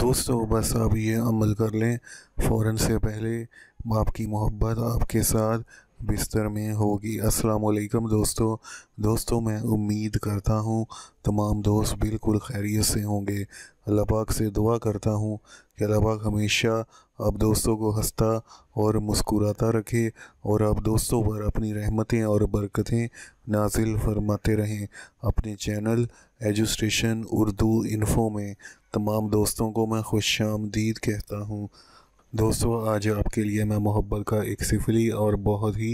दोस्तों बस आप ये अमल कर लें फ़ौर से पहले आपकी मोहब्बत आपके साथ बिस्तर में होगी अस्सलाम वालेकुम दोस्तों दोस्तों मैं उम्मीद करता हूँ तमाम दोस्त बिल्कुल खैरियत से होंगे अल्लाह पाक से दुआ करता हूँ कि अल्लाह पाक हमेशा आप दोस्तों को हंसता और मुस्कुराता रखे और आप दोस्तों पर अपनी रहमतें और बरकतें नाजिल फरमाते रहें अपने चैनल एजुस्टेशन उर्दू इन्फो में तमाम दोस्तों को मैं खुश आमदीद कहता हूँ दोस्तों आज आपके लिए मैं मोहब्बत का एक सिफली और बहुत ही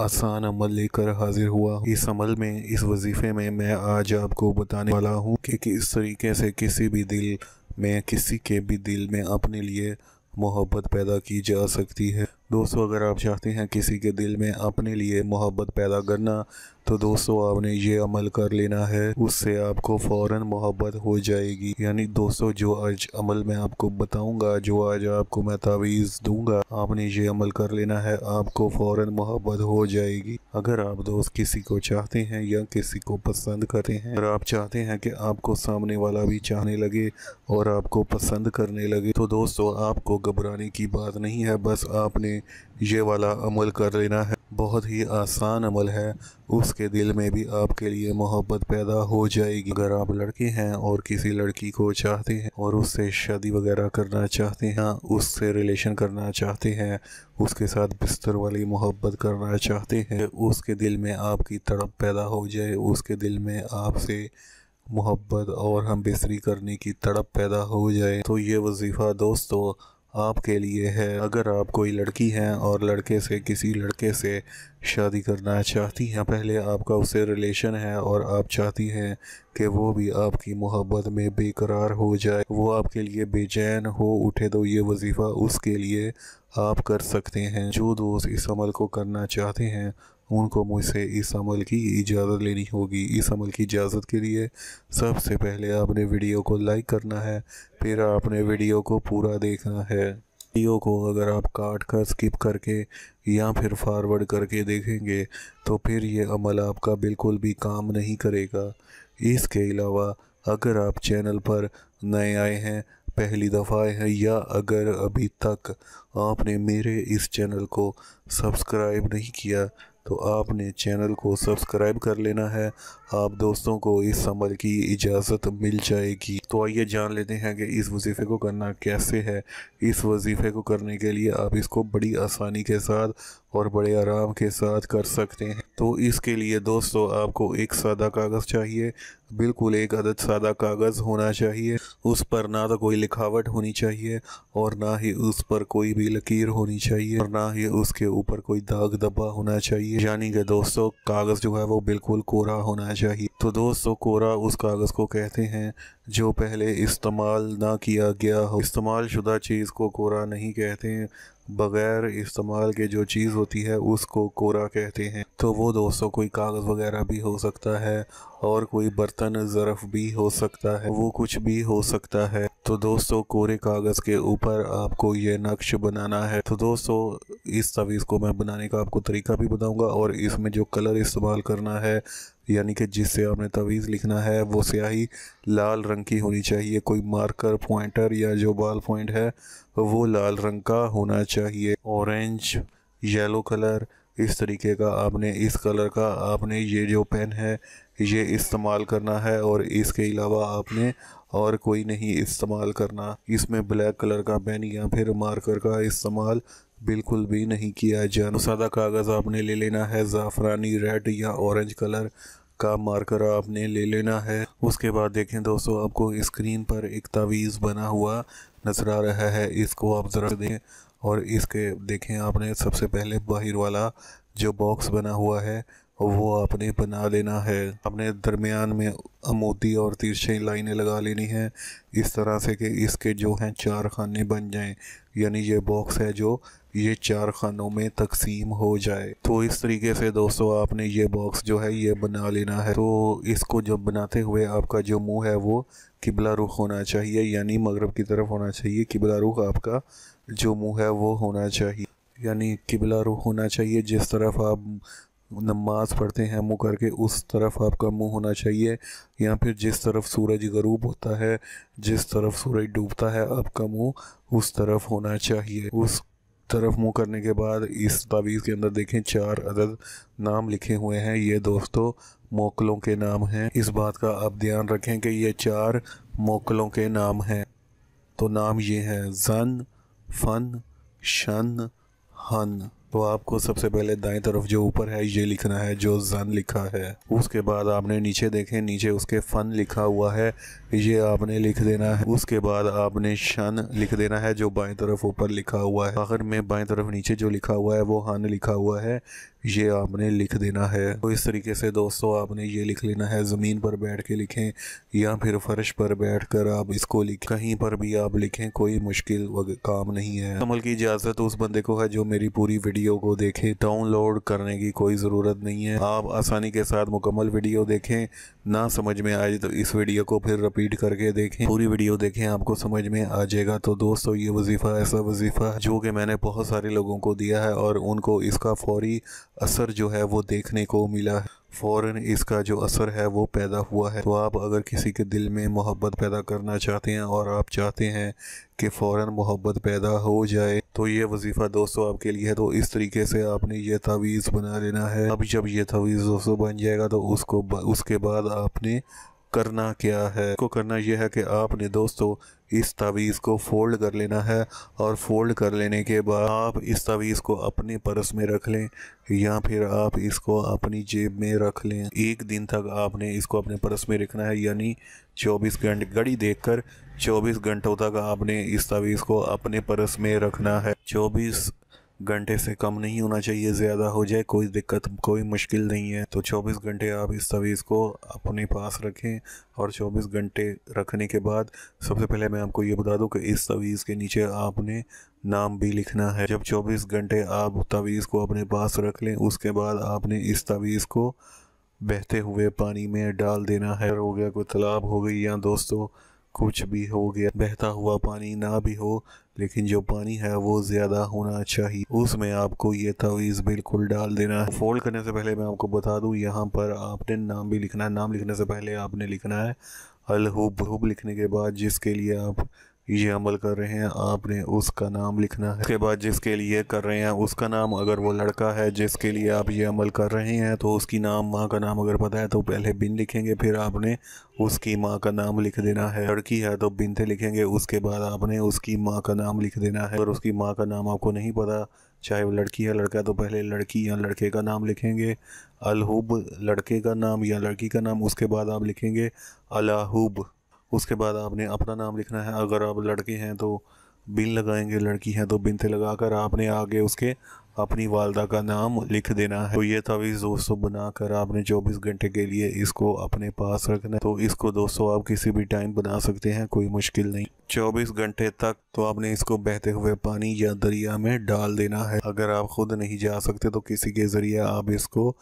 आसान अमल लेकर हाजिर हुआ इस अमल में इस वजीफ़े में मैं आज आपको बताने वाला हूँ कि किस तरीके से किसी भी दिल में किसी के भी दिल में अपने लिए मोहब्बत पैदा की जा सकती है दोस्तों अगर आप चाहते हैं किसी के दिल में अपने लिए मोहब्बत पैदा करना तो दोस्तों आपने ये अमल कर लेना है उससे आपको फ़ौर मोहब्बत हो जाएगी यानी दोस्तों जो आज अमल मैं आपको बताऊंगा जो आज आपको मैं तावीज़ दूंगा आपने ये अमल कर लेना है आपको फ़ौर मोहब्बत हो जाएगी अगर आप दोस्त किसी को चाहते हैं या किसी को पसंद करते हैं और आप चाहते हैं कि आपको सामने वाला भी चाहने लगे और आपको पसंद करने लगे तो दोस्तों आपको घबराने की बात नहीं है बस आपने में ये वाला अमल कर लेना है बहुत ही आसान अमल है उसके दिल में भी आपके लिए मोहब्बत पैदा हो जाएगी अगर आप लड़के हैं और किसी लड़की को चाहते हैं और उससे शादी वगैरह करना चाहते हैं उससे रिलेशन करना चाहते हैं उसके साथ बिस्तर वाली मोहब्बत करना चाहते हैं उसके दिल में आपकी तड़प पैदा हो जाए उसके दिल में आपसे मोहब्बत और हम बिस्तरी करने की तड़प पैदा हो जाए तो ये वजीफ़ा दोस्तों आपके लिए है अगर आप कोई लड़की हैं और लड़के से किसी लड़के से शादी करना चाहती हैं पहले आपका उससे रिलेशन है और आप चाहती हैं कि वो भी आपकी मोहब्बत में बेकरार हो जाए वो आपके लिए बेचैन हो उठे तो ये वजीफ़ा उसके लिए आप कर सकते हैं जो दोस्त इस अमल को करना चाहते हैं उनको मुझसे इस अमल की इजाज़त लेनी होगी इस अमल की इजाज़त के लिए सबसे पहले आपने वीडियो को लाइक करना है फिर आपने वीडियो को पूरा देखना है वीडियो को अगर आप काट कर स्किप करके या फिर फारवर्ड करके देखेंगे तो फिर ये अमल आपका बिल्कुल भी काम नहीं करेगा इसके अलावा अगर आप चैनल पर नए आए हैं पहली दफ़ा आए हैं या अगर अभी तक आपने मेरे इस चैनल को सब्सक्राइब नहीं किया तो आपने चैनल को सब्सक्राइब कर लेना है आप दोस्तों को इस अमल की इजाज़त मिल जाएगी तो आइए जान लेते हैं कि इस वजीफ़े को करना कैसे है इस वजीफ़े को करने के लिए आप इसको बड़ी आसानी के साथ और बड़े आराम के साथ कर सकते हैं तो इसके लिए दोस्तों आपको एक सादा कागज़ चाहिए बिल्कुल एक अदद सादा कागज़ होना चाहिए उस पर ना तो कोई लिखावट होनी चाहिए और ना ही उस पर कोई भी लकीर होनी चाहिए और ना ही उसके ऊपर कोई दाग दबा होना चाहिए यानी कि दोस्तों कागज़ जो है वो बिल्कुल कोरा होना चाहिए तो दोस्तों कोरा उस कागज़ को कहते हैं जो पहले इस्तेमाल ना किया गया हो इस्तेमाल शुदा चीज़ को कोरा नहीं कहते हैं बगैर इस्तेमाल के जो चीज़ होती है उसको कोरा कहते हैं तो वो दोस्तों कोई कागज़ वगैरह भी हो सकता है और कोई बर्तन ज़रफ़ भी हो सकता है वो कुछ भी हो सकता है तो दोस्तों कोरे कागज़ के ऊपर आपको ये नक्श बनाना है तो दोस्तों इस तवीज़ को मैं बनाने का आपको तरीका भी बताऊंगा और इसमें जो कलर इस्तेमाल करना है यानी कि जिससे आपने तवीज़ लिखना है वो स्याही लाल रंग की होनी चाहिए कोई मार्कर पॉइंटर या जो बाल पॉइंट है वो लाल रंग का होना चाहिए ऑरेंज येलो कलर इस तरीके का आपने इस कलर का आपने ये जो पेन है ये इस्तेमाल करना है और इसके अलावा आपने और कोई नहीं इस्तेमाल करना इसमें ब्लैक कलर का पेन या फिर मार्कर का इस्तेमाल बिल्कुल भी नहीं किया जान सादा कागज़ आपने ले लेना है ज़ाफ़रानी रेड या ऑरेंज कलर का मार्कर आपने ले लेना है उसके बाद देखें दोस्तों आपको स्क्रीन पर एक तावीज़ बना हुआ नजर आ रहा है इसको आप ज़रा दें और इसके देखें आपने सबसे पहले बाहर वाला जो बॉक्स बना हुआ है वो आपने बना लेना है अपने दरमियान में अमोदी और तिरछी लाइनें लगा लेनी है इस तरह से कि इसके जो हैं चार खाने बन जाएं यानी ये बॉक्स है जो ये चार खानों में तकसीम हो जाए तो इस तरीके से दोस्तों आपने ये बॉक्स जो है ये बना लेना है तो इसको जब बनाते हुए आपका जो मुंह है वो किबला रुख होना चाहिए यानी मगरब की तरफ होना चाहिए किबला रुख आपका जो मुंह है वो होना चाहिए यानी किबला रुख होना चाहिए जिस तरफ आप नमाज पढ़ते हैं मुँह करके उस तरफ आपका मुंह होना चाहिए या फिर जिस तरफ सूरज गरूब होता है जिस तरफ सूरज डूबता है आपका मुंह उस तरफ होना चाहिए उस तरफ मुंह करने के बाद इस तावीज़ के अंदर देखें चार अदद नाम लिखे हुए हैं ये दोस्तों मोकलों के नाम हैं इस बात का आप ध्यान रखें कि ये चार मोकलों के नाम हैं तो नाम ये हैं जन फन शन हन तो आपको सबसे पहले दाएं तरफ जो ऊपर है ये लिखना है जो जन लिखा है उसके बाद आपने नीचे देखें नीचे उसके फन लिखा हुआ है ये आपने लिख देना है उसके बाद आपने शन लिख देना है जो बाएं तरफ ऊपर लिखा हुआ है आखिर में बाएं तरफ नीचे जो लिखा हुआ है वो हन लिखा हुआ है ये आपने लिख देना है तो इस तरीके से दोस्तों आपने ये लिख लेना है ज़मीन पर बैठ के लिखें या फिर फर्श पर बैठ कर आप इसको लिख कहीं पर भी आप लिखें कोई मुश्किल काम नहीं है अमल की इजाज़त उस बंदे को है जो मेरी पूरी वीडियो को देखे डाउनलोड करने की कोई ज़रूरत नहीं है आप आसानी के साथ मुकम्मल वीडियो देखें ना समझ में आए तो इस वीडियो को फिर रिपीट करके देखें पूरी वीडियो देखें आपको समझ में आ जाएगा तो दोस्तों ये वजीफ़ा ऐसा वजीफ़ा जो कि मैंने बहुत सारे लोगों को दिया है और उनको इसका फौरी असर जो है वो देखने को मिला है फ़ौर इसका जो असर है वो पैदा हुआ है तो आप अगर किसी के दिल में मोहब्बत पैदा करना चाहते हैं और आप चाहते हैं कि फ़ौर मोहब्बत पैदा हो जाए तो ये वजीफ़ा दोस्तों आपके लिए है तो इस तरीके से आपने ये तवीज़ बना लेना है अब जब ये तवीज़ दोस्तों बन जाएगा तो उसको उसके बाद आपने करना क्या है को करना यह है कि आपने दोस्तों इस तावीज़ को फोल्ड कर लेना है और फोल्ड कर लेने के बाद आप इस तावीज़ को अपने पर्स में रख लें या फिर आप इसको अपनी जेब में रख लें एक दिन तक आपने इसको अपने पर्स में रखना है यानी 24 घंटे घड़ी देखकर 24 घंटों तक आपने इस तावीज़ को अपने पर्स में रखना है 24 घंटे से कम नहीं होना चाहिए ज़्यादा हो जाए कोई दिक्कत कोई मुश्किल नहीं है तो 24 घंटे आप इस तवीज़ को अपने पास रखें और 24 घंटे रखने के बाद सबसे पहले मैं आपको ये बता दूं कि इस तवीज़ के नीचे आपने नाम भी लिखना है जब 24 घंटे आप तवीज़ को अपने पास रख लें उसके बाद आपने इस तवीज़ को बहते हुए पानी में डाल देना है हो गया कोई तालाब हो गई या दोस्तों कुछ भी हो गया बहता हुआ पानी ना भी हो लेकिन जो पानी है वो ज़्यादा होना चाहिए उसमें आपको ये तवीज़ बिल्कुल डाल देना है फोल्ड करने से पहले मैं आपको बता दूं यहाँ पर आपने नाम भी लिखना है नाम लिखने से पहले आपने लिखना है अलहूब हुब लिखने के बाद जिसके लिए आप ये अमल कर रहे हैं आपने उसका नाम लिखना है उसके बाद जिसके लिए कर रहे हैं उसका नाम अगर वो लड़का है जिसके लिए आप ये अमल कर रहे हैं तो उसकी नाम माँ का नाम अगर पता है तो पहले बिन लिखेंगे फिर आपने उसकी माँ का नाम लिख देना है लड़की है तो बिनते लिखेंगे उसके बाद आपने उसकी माँ का नाम लिख देना है अगर उसकी माँ का नाम आपको नहीं पता चाहे वो लड़की है लड़का तो पहले लड़की या लड़के का नाम लिखेंगे अलहुब लड़के का नाम या लड़की का नाम उसके बाद आप लिखेंगे अलाहुब उसके बाद आपने अपना नाम लिखना है अगर आप लड़के हैं तो बिन लगाएंगे लड़की है तो बिनते लगा कर आपने आगे उसके अपनी वालदा का नाम लिख देना है तो ये तवीज़ दोस्तों बनाकर आपने 24 घंटे के लिए इसको अपने पास रखना है तो इसको दोस्तों आप किसी भी टाइम बना सकते हैं कोई मुश्किल नहीं 24 घंटे तक तो आपने इसको बहते हुए पानी या दरिया में डाल देना है अगर आप खुद नहीं जा सकते तो किसी के ज़रिए आप इसको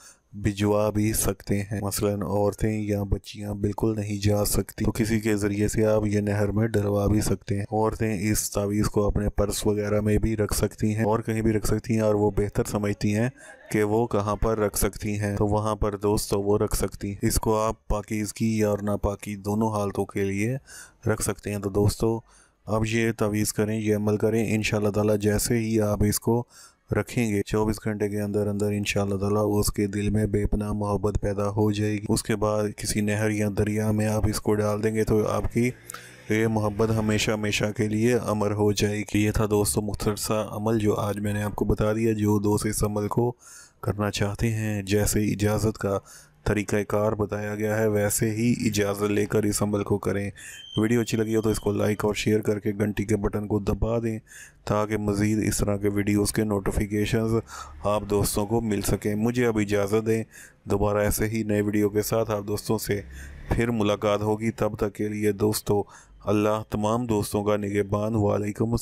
भिजवा भी सकते हैं मसलन औरतें या बच्चियां बिल्कुल नहीं जा सकती तो किसी के ज़रिए से आप ये नहर में डलवा भी सकते हैं औरतें इस तावीज़ को अपने पर्स वगैरह में भी रख सकती हैं और कहीं भी रख सकती हैं और वो बेहतर समझती हैं कि वो कहाँ पर रख सकती हैं तो वहाँ पर दोस्त तो वो रख सकती हैं इसको आप पाकिजगी और नापाकी दोनों हालतों के लिए रख सकते हैं तो दोस्तों अब ये तवीज़ करें यह अमल करें इन ताला जैसे ही आप इसको रखेंगे 24 घंटे के अंदर अंदर इन ताला उसके दिल में बेपना मोहब्बत पैदा हो जाएगी उसके बाद किसी नहर या दरिया में आप इसको डाल देंगे तो आपकी ये मोहब्बत हमेशा हमेशा के लिए अमर हो जाएगी ये था दोस्तों मुख्तर सा अमल जो आज मैंने आपको बता दिया जो दोस्त इस अमल को करना चाहते हैं जैसे इजाज़त का तरीक़ाकार बताया गया है वैसे ही इजाज़त लेकर इस अमल को करें वीडियो अच्छी लगी हो तो इसको लाइक और शेयर करके घंटी के बटन को दबा दें ताकि मज़ीद इस तरह के वीडियोस के नोटिफिकेशंस आप दोस्तों को मिल सकें मुझे अब इजाज़त दें दोबारा ऐसे ही नए वीडियो के साथ आप दोस्तों से फिर मुलाकात होगी तब तक के लिए दोस्तों अल्लाह तमाम दोस्तों का निगेबान वालेकुम